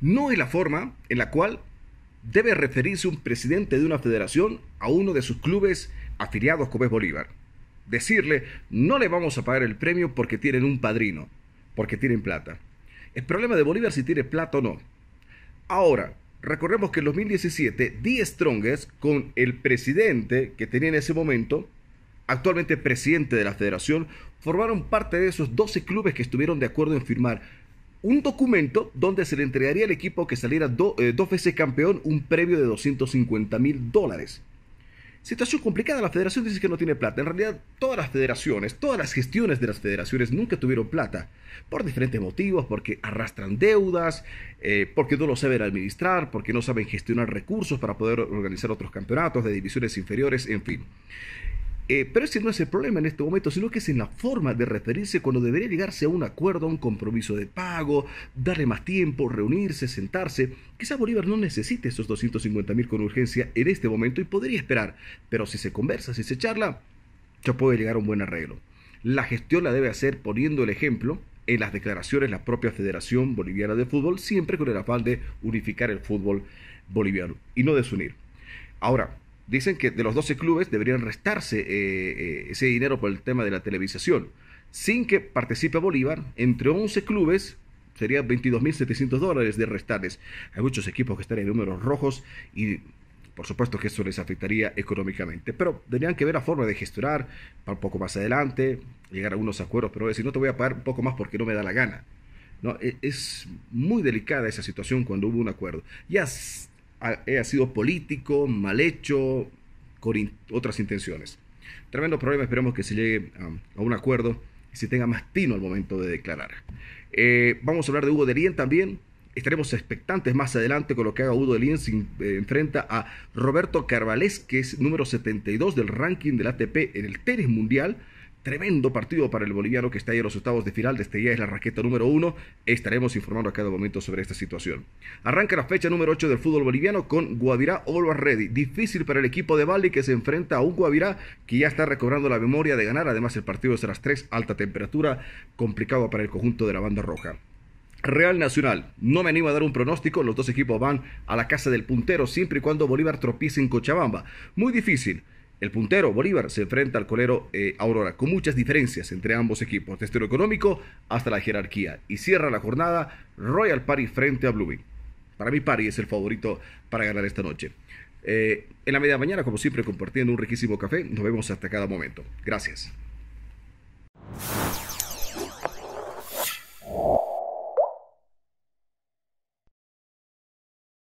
no es la forma en la cual debe referirse un presidente de una federación a uno de sus clubes afiliados como es Bolívar. Decirle, no le vamos a pagar el premio porque tienen un padrino, porque tienen plata. El problema de Bolívar si tiene plata o no. Ahora, recordemos que en 2017, Die Strongest, con el presidente que tenía en ese momento, actualmente presidente de la federación, formaron parte de esos 12 clubes que estuvieron de acuerdo en firmar un documento donde se le entregaría al equipo que saliera eh, dos veces campeón un premio de 250 mil dólares. Situación complicada, la federación dice que no tiene plata. En realidad, todas las federaciones, todas las gestiones de las federaciones nunca tuvieron plata. Por diferentes motivos, porque arrastran deudas, eh, porque no lo saben administrar, porque no saben gestionar recursos para poder organizar otros campeonatos de divisiones inferiores, en fin. Eh, pero ese no es el problema en este momento, sino que es en la forma de referirse cuando debería llegarse a un acuerdo, a un compromiso de pago, darle más tiempo, reunirse, sentarse. Quizá Bolívar no necesite esos 250 mil con urgencia en este momento y podría esperar, pero si se conversa, si se charla, ya puede llegar a un buen arreglo. La gestión la debe hacer poniendo el ejemplo en las declaraciones la propia Federación Boliviana de Fútbol, siempre con el afán de unificar el fútbol boliviano y no desunir. Ahora, dicen que de los 12 clubes deberían restarse eh, eh, ese dinero por el tema de la televisación. Sin que participe Bolívar, entre 11 clubes serían 22.700 dólares de restantes, Hay muchos equipos que están en números rojos y por supuesto que eso les afectaría económicamente, pero tendrían que ver la forma de gestionar para un poco más adelante, llegar a unos acuerdos, pero decir, no te voy a pagar un poco más porque no me da la gana. No, e-, es muy delicada esa situación cuando hubo un acuerdo. Ya ha sido político, mal hecho, con otras intenciones. Tremendo problema, esperemos que se llegue a, un acuerdo y se tenga más tino al momento de declarar. Eh, vamos a hablar de Hugo Lien también. Estaremos expectantes más adelante con lo que haga Hugo lien Se eh, enfrenta a Roberto Carvalés, que es número 72 del ranking del ATP en el tenis mundial. Tremendo partido para el boliviano que está ahí en los octavos de final. Desde ya este es la raqueta número uno. Estaremos informando a cada momento sobre esta situación. Arranca la fecha número ocho del fútbol boliviano con Guavirá Always Ready. Difícil para el equipo de Bali que se enfrenta a un Guavirá que ya está recobrando la memoria de ganar. Además, el partido es a las tres, alta temperatura, complicado para el conjunto de la banda roja. Real Nacional. No me animo a dar un pronóstico. Los dos equipos van a la casa del puntero siempre y cuando Bolívar tropiece en Cochabamba. Muy difícil. El puntero Bolívar se enfrenta al colero eh, Aurora, con muchas diferencias entre ambos equipos, desde lo económico hasta la jerarquía. Y cierra la jornada Royal Party frente a Blooming. Para mí, Party es el favorito para ganar esta noche. Eh, en la media mañana, como siempre, compartiendo un riquísimo café. Nos vemos hasta cada momento. Gracias.